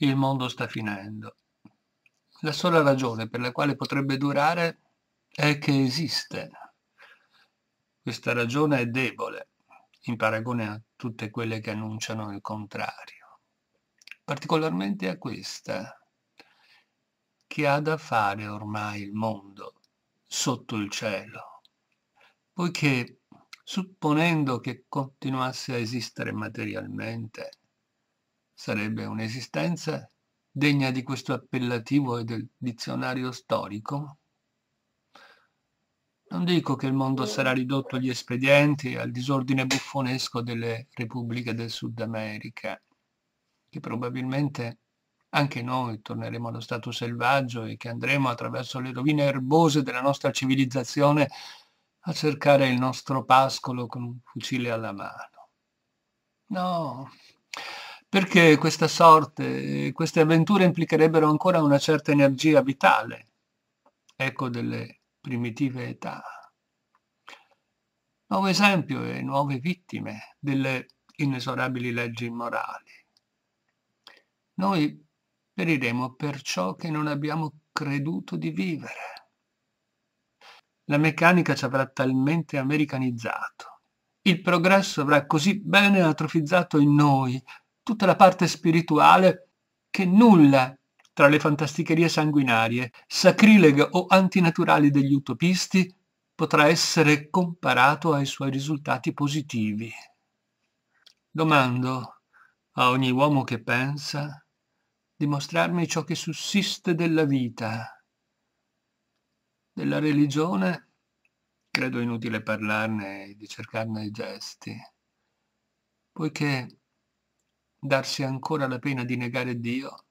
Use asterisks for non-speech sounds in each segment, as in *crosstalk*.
il mondo sta finendo. La sola ragione per la quale potrebbe durare è che esiste. Questa ragione è debole in paragone a tutte quelle che annunciano il contrario. Particolarmente a questa, che ha da fare ormai il mondo sotto il cielo, poiché supponendo che continuasse a esistere materialmente, sarebbe un'esistenza degna di questo appellativo e del dizionario storico? Non dico che il mondo mm. sarà ridotto agli espedienti e al disordine buffonesco delle repubbliche del Sud America, che probabilmente anche noi torneremo allo stato selvaggio e che andremo attraverso le rovine erbose della nostra civilizzazione a cercare il nostro pascolo con un fucile alla mano. No, perché questa sorte, queste avventure implicherebbero ancora una certa energia vitale, ecco delle primitive età. Nuovo esempio e nuove vittime delle inesorabili leggi immorali. Noi periremo per ciò che non abbiamo creduto di vivere. La meccanica ci avrà talmente americanizzato. Il progresso avrà così bene atrofizzato in noi tutta la parte spirituale che nulla tra le fantasticherie sanguinarie, sacrileghe o antinaturali degli utopisti potrà essere comparato ai suoi risultati positivi. Domando a ogni uomo che pensa di mostrarmi ciò che sussiste della vita, della religione, credo inutile parlarne e di cercarne i gesti, poiché darsi ancora la pena di negare Dio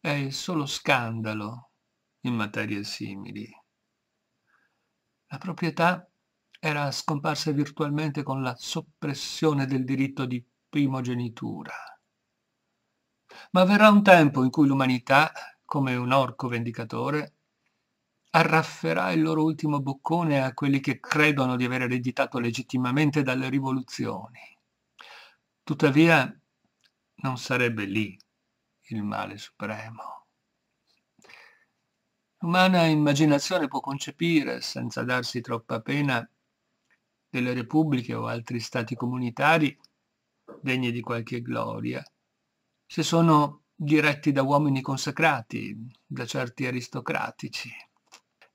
è il solo scandalo in materie simili. La proprietà era scomparsa virtualmente con la soppressione del diritto di primogenitura. Ma verrà un tempo in cui l'umanità, come un orco vendicatore, arrafferà il loro ultimo boccone a quelli che credono di aver ereditato legittimamente dalle rivoluzioni. Tuttavia, non sarebbe lì il male supremo. L'umana immaginazione può concepire, senza darsi troppa pena, delle repubbliche o altri stati comunitari degni di qualche gloria, se sono diretti da uomini consacrati, da certi aristocratici.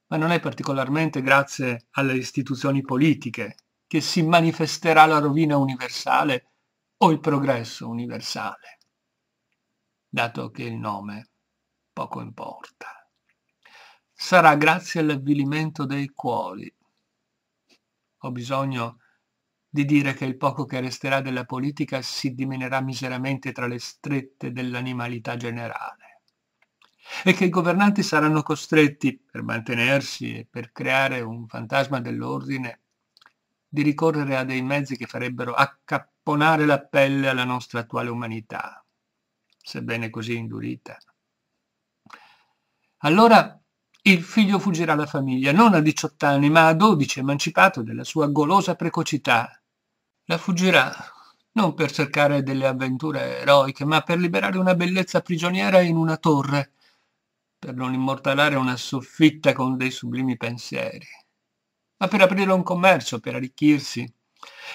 Ma non è particolarmente grazie alle istituzioni politiche che si manifesterà la rovina universale o il progresso universale, dato che il nome poco importa. Sarà grazie all'avvilimento dei cuori. Ho bisogno di dire che il poco che resterà della politica si dimenerà miseramente tra le strette dell'animalità generale e che i governanti saranno costretti, per mantenersi e per creare un fantasma dell'ordine, di ricorrere a dei mezzi che farebbero accappare sponare la pelle alla nostra attuale umanità, sebbene così indurita. Allora il figlio fuggirà la famiglia, non a 18 anni, ma a 12, emancipato della sua golosa precocità. La fuggirà non per cercare delle avventure eroiche, ma per liberare una bellezza prigioniera in una torre, per non immortalare una soffitta con dei sublimi pensieri, ma per aprire un commercio, per arricchirsi,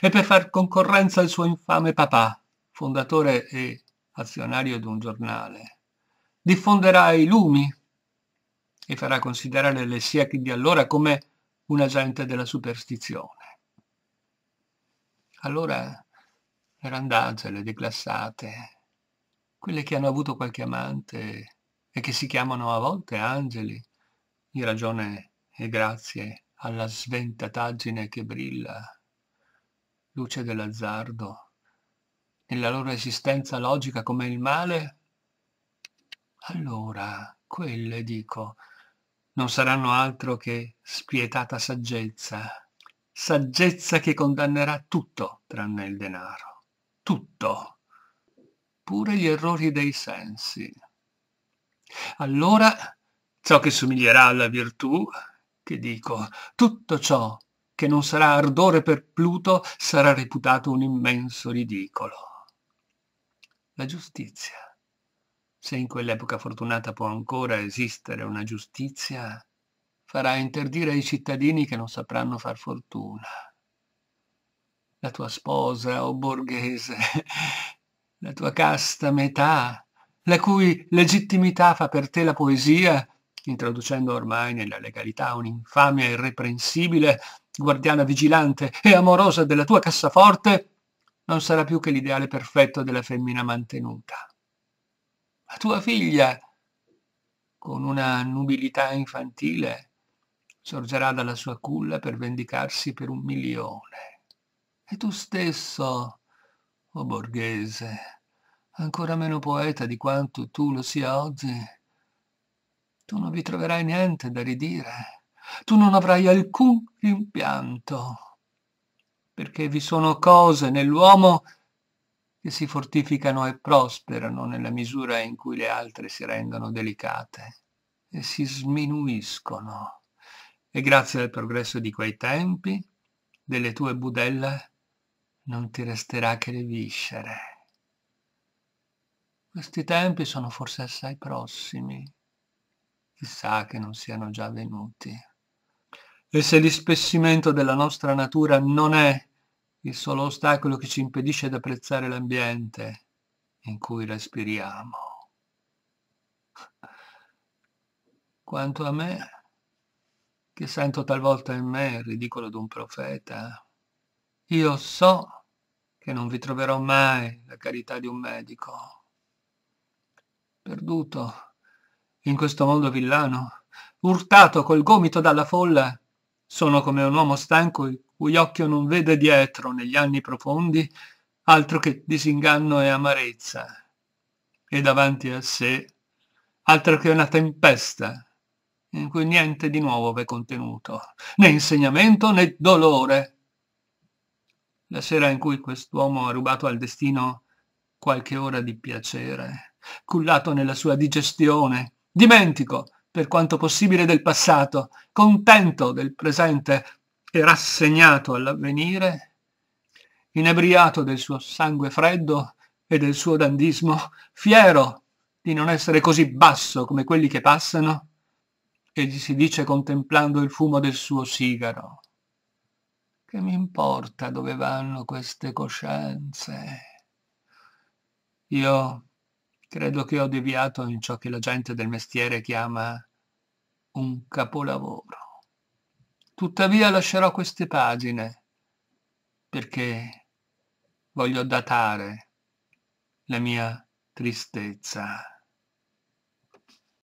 e per far concorrenza al suo infame papà, fondatore e azionario di un giornale. Diffonderà i lumi e farà considerare le l'Essiachi di allora come un agente della superstizione. Allora le randagele declassate, quelle che hanno avuto qualche amante e che si chiamano a volte angeli, in ragione e grazie alla sventataggine che brilla luce dell'azzardo, nella loro esistenza logica come il male? Allora, quelle, dico, non saranno altro che spietata saggezza, saggezza che condannerà tutto tranne il denaro, tutto, pure gli errori dei sensi. Allora, ciò che somiglierà alla virtù, che dico, tutto ciò che non sarà ardore per Pluto, sarà reputato un immenso ridicolo. La giustizia. Se in quell'epoca fortunata può ancora esistere una giustizia, farà interdire ai cittadini che non sapranno far fortuna. La tua sposa, o oh borghese, *laughs* la tua casta metà, la cui legittimità fa per te la poesia introducendo ormai nella legalità un'infamia irreprensibile, guardiana vigilante e amorosa della tua cassaforte, non sarà più che l'ideale perfetto della femmina mantenuta. La tua figlia, con una nubilità infantile, sorgerà dalla sua culla per vendicarsi per un milione. E tu stesso, o oh borghese, ancora meno poeta di quanto tu lo sia oggi, tu non vi troverai niente da ridire, tu non avrai alcun rimpianto, perché vi sono cose nell'uomo che si fortificano e prosperano nella misura in cui le altre si rendono delicate e si sminuiscono. E grazie al progresso di quei tempi, delle tue budelle non ti resterà che le viscere. Questi tempi sono forse assai prossimi chissà che non siano già venuti. E se l'ispessimento della nostra natura non è il solo ostacolo che ci impedisce di apprezzare l'ambiente in cui respiriamo. Quanto a me, che sento talvolta in me il ridicolo d'un profeta, io so che non vi troverò mai la carità di un medico. Perduto in questo mondo villano, urtato col gomito dalla folla, sono come un uomo stanco il cui occhio non vede dietro negli anni profondi altro che disinganno e amarezza, e davanti a sé altro che una tempesta in cui niente di nuovo v'è contenuto, né insegnamento né dolore. La sera in cui quest'uomo ha rubato al destino qualche ora di piacere, cullato nella sua digestione, Dimentico, per quanto possibile, del passato, contento del presente e rassegnato all'avvenire, inebriato del suo sangue freddo e del suo dandismo, fiero di non essere così basso come quelli che passano, e gli si dice contemplando il fumo del suo sigaro. Che mi importa dove vanno queste coscienze? Io Credo che ho deviato in ciò che la gente del mestiere chiama un capolavoro. Tuttavia lascerò queste pagine perché voglio datare la mia tristezza.